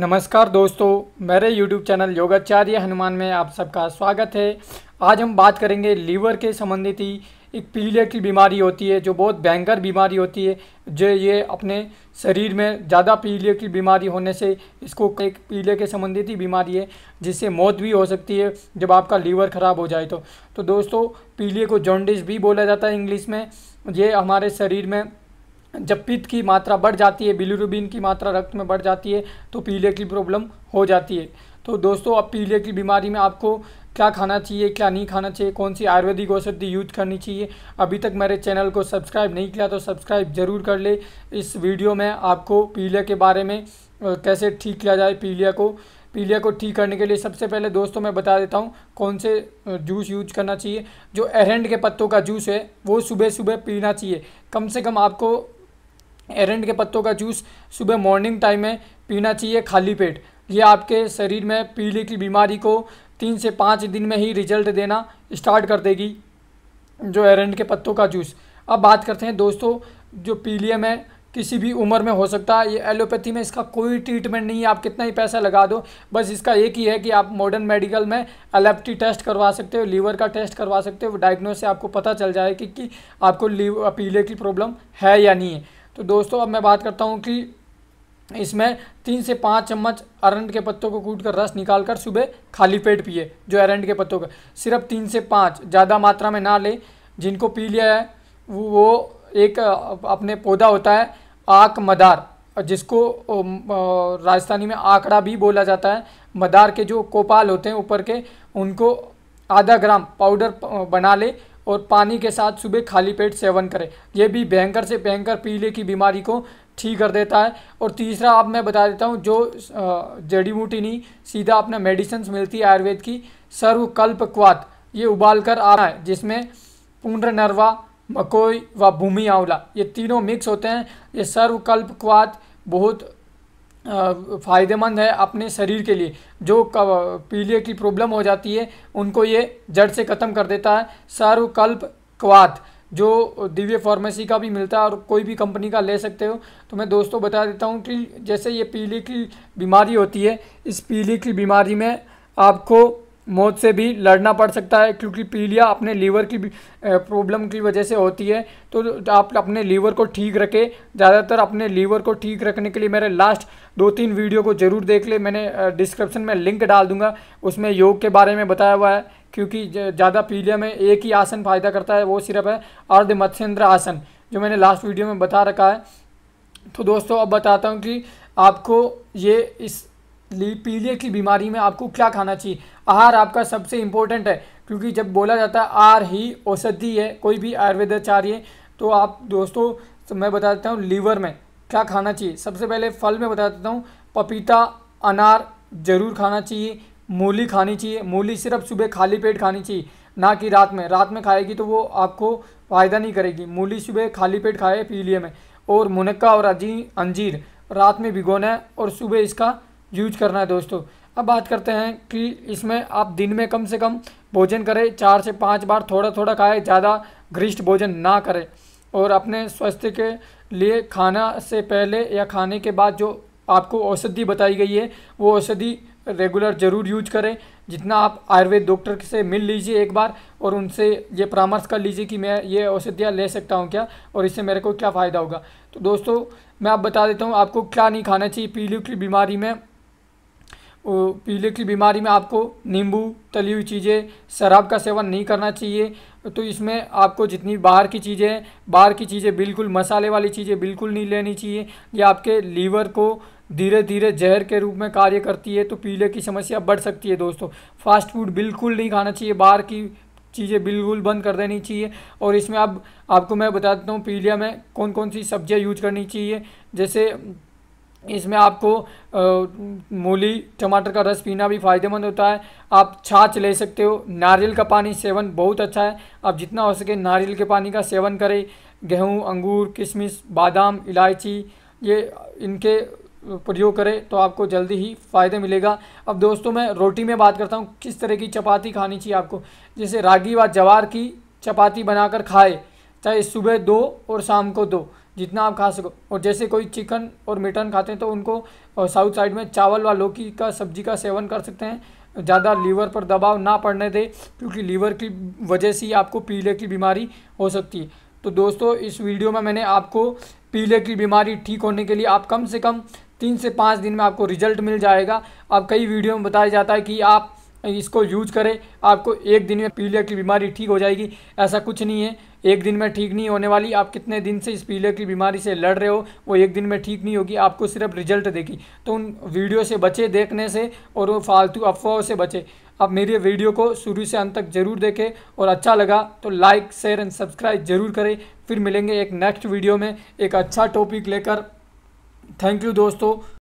नमस्कार दोस्तों मेरे YouTube चैनल योगाचार्य हनुमान में आप सबका स्वागत है आज हम बात करेंगे लीवर के संबंधित ही एक पीले की बीमारी होती है जो बहुत भयंकर बीमारी होती है जो ये अपने शरीर में ज़्यादा पीले की बीमारी होने से इसको एक पीले के संबंधित ही बीमारी है जिससे मौत भी हो सकती है जब आपका लीवर ख़राब हो जाए तो, तो दोस्तों पीले को जॉन्डिस भी बोला जाता है इंग्लिश में ये हमारे शरीर में जब पित्त की मात्रा बढ़ जाती है बिलीरुबिन की मात्रा रक्त में बढ़ जाती है तो पीले की प्रॉब्लम हो जाती है तो दोस्तों अब पीले की बीमारी में आपको क्या खाना चाहिए क्या नहीं खाना चाहिए कौन सी आयुर्वेदिक औषधि यूज करनी चाहिए अभी तक मेरे चैनल को सब्सक्राइब नहीं किया तो सब्सक्राइब जरूर कर ले इस वीडियो में आपको पीलिया के बारे में कैसे ठीक किया जाए पीलिया को पीलिया को ठीक करने के लिए सबसे पहले दोस्तों मैं बता देता हूँ कौन से जूस यूज करना चाहिए जो एरेंड के पत्तों का जूस है वो सुबह सुबह पीना चाहिए कम से कम आपको एरेंड के पत्तों का जूस सुबह मॉर्निंग टाइम में पीना चाहिए खाली पेट ये आपके शरीर में पीले की बीमारी को तीन से पाँच दिन में ही रिजल्ट देना स्टार्ट कर देगी जो एरेंड के पत्तों का जूस अब बात करते हैं दोस्तों जो पीलियम है किसी भी उम्र में हो सकता है ये एलोपैथी में इसका कोई ट्रीटमेंट नहीं है आप कितना ही पैसा लगा दो बस इसका एक ही है कि आप मॉडर्न मेडिकल में एलेप्टी टेस्ट करवा सकते हो लीवर का टेस्ट करवा सकते हो डायग्नोस से आपको पता चल जाए कि, कि आपको पीले की प्रॉब्लम है या नहीं है तो दोस्तों अब मैं बात करता हूँ कि इसमें तीन से पाँच चम्मच अरंड के पत्तों को कूट कर रस निकाल कर सुबह खाली पेट पिए जो अरंड के पत्तों का सिर्फ तीन से पाँच ज़्यादा मात्रा में ना ले जिनको पी लिया है वो एक अपने पौधा होता है आक मदार जिसको राजस्थानी में आकड़ा भी बोला जाता है मदार के जो कोपाल होते हैं ऊपर के उनको आधा ग्राम पाउडर बना ले और पानी के साथ सुबह खाली पेट सेवन करें यह भी भयंकर से भयंकर पीले की बीमारी को ठीक कर देता है और तीसरा आप मैं बता देता हूँ जो जड़ी बूटी नहीं सीधा अपना मेडिसिन मिलती है आयुर्वेद की सर्वकल्प क्वात ये उबाल कर आ है जिसमें पुनर्नरवा मकोई व भूमि आंवला ये तीनों मिक्स होते हैं ये सर्वकल्प क्वात बहुत फ़ायदेमंद है अपने शरीर के लिए जो पीलिया की प्रॉब्लम हो जाती है उनको ये जड़ से ख़त्म कर देता है सर्वकल्प क्वात जो दिव्य फार्मेसी का भी मिलता है और कोई भी कंपनी का ले सकते हो तो मैं दोस्तों बता देता हूँ कि जैसे ये पीली की बीमारी होती है इस पीली की बीमारी में आपको मौत से भी लड़ना पड़ सकता है क्योंकि पीलिया अपने लीवर की प्रॉब्लम की वजह से होती है तो आप अपने लीवर को ठीक रखें ज़्यादातर अपने लीवर को ठीक रखने के लिए मेरे लास्ट दो तीन वीडियो को ज़रूर देख ले मैंने डिस्क्रिप्शन में लिंक डाल दूंगा उसमें योग के बारे में बताया हुआ है क्योंकि ज़्यादा पीलिया में एक ही आसन फ़ायदा करता है वो सिर्फ है अर्ध मत्स्यन्द्र आसन जो मैंने लास्ट वीडियो में बता रखा है तो दोस्तों अब बताता हूँ कि आपको ये इस पीलियड की बीमारी में आपको क्या खाना चाहिए आहार आपका सबसे इम्पोर्टेंट है क्योंकि जब बोला जाता है आहार ही औषधि है कोई भी आयुर्वेदाचार्य तो आप दोस्तों तो मैं बता देता हूँ लीवर में क्या खाना चाहिए सबसे पहले फल में बता देता हूँ पपीता अनार ज़रूर खाना चाहिए मूली खानी चाहिए मूली सिर्फ सुबह खाली पेट खानी चाहिए ना कि रात में रात में खाएगी तो वो आपको फ़ायदा नहीं करेगी मूली सुबह खाली पेट खाए पीलिए में और मुनक्का और अजी अंजीर रात में भिगोना है और सुबह इसका यूज करना है दोस्तों अब बात करते हैं कि इसमें आप दिन में कम से कम भोजन करें चार से पाँच बार थोड़ा थोड़ा खाएं ज़्यादा घृष्ट भोजन ना करें और अपने स्वास्थ्य के लिए खाना से पहले या खाने के बाद जो आपको औषधि बताई गई है वो औषधि रेगुलर ज़रूर यूज करें जितना आप आयुर्वेद डॉक्टर से मिल लीजिए एक बार और उनसे ये परामर्श कर लीजिए कि मैं ये औषधियाँ ले सकता हूँ क्या और इससे मेरे को क्या फ़ायदा होगा तो दोस्तों मैं आप बता देता हूँ आपको क्या नहीं खाना चाहिए पीलियो की बीमारी में पीले की बीमारी में आपको नींबू तली हुई चीज़ें शराब का सेवन नहीं करना चाहिए तो इसमें आपको जितनी बाहर की चीज़ें बाहर की चीज़ें बिल्कुल मसाले वाली चीज़ें बिल्कुल नहीं लेनी चाहिए ये आपके लीवर को धीरे धीरे जहर के रूप में कार्य करती है तो पीले की समस्या बढ़ सकती है दोस्तों फास्ट फूड बिल्कुल नहीं खाना चाहिए बाहर की चीज़ें बिल्कुल बंद कर देनी चाहिए और इसमें अब आप, आपको मैं बता देता हूँ पीलिया में कौन कौन सी सब्जियाँ यूज करनी चाहिए जैसे इसमें आपको मूली टमाटर का रस पीना भी फायदेमंद होता है आप छाछ ले सकते हो नारियल का पानी सेवन बहुत अच्छा है आप जितना हो सके नारियल के पानी का सेवन करें गेहूँ अंगूर किशमिश बादाम इलायची ये इनके प्रयोग करें तो आपको जल्दी ही फ़ायदे मिलेगा अब दोस्तों मैं रोटी में बात करता हूँ किस तरह की चपाती खानी चाहिए आपको जैसे रागी व जवार की चपाती बनाकर खाए चाहे सुबह दो और शाम को दो जितना आप खा सको और जैसे कोई चिकन और मटन खाते हैं तो उनको साउथ साइड में चावल व लौकी का सब्जी का सेवन कर सकते हैं ज़्यादा लीवर पर दबाव ना पड़ने दें क्योंकि लीवर की वजह से ही आपको पीले की बीमारी हो सकती है तो दोस्तों इस वीडियो में मैंने आपको पीले की बीमारी ठीक होने के लिए आप कम से कम तीन से पाँच दिन में आपको रिजल्ट मिल जाएगा अब कई वीडियो में बताया जाता है कि आप इसको यूज करें आपको एक दिन में पीलिया की बीमारी ठीक हो जाएगी ऐसा कुछ नहीं है एक दिन में ठीक नहीं होने वाली आप कितने दिन से इस पीलिया की बीमारी से लड़ रहे हो वो एक दिन में ठीक नहीं होगी आपको सिर्फ रिजल्ट देगी तो उन वीडियो से बचे देखने से और वो फालतू अफवाहों से बचे आप मेरे वीडियो को शुरू से अंत तक ज़रूर देखें और अच्छा लगा तो लाइक शेयर एंड सब्सक्राइब ज़रूर करें फिर मिलेंगे एक नेक्स्ट वीडियो में एक अच्छा टॉपिक लेकर थैंक यू दोस्तों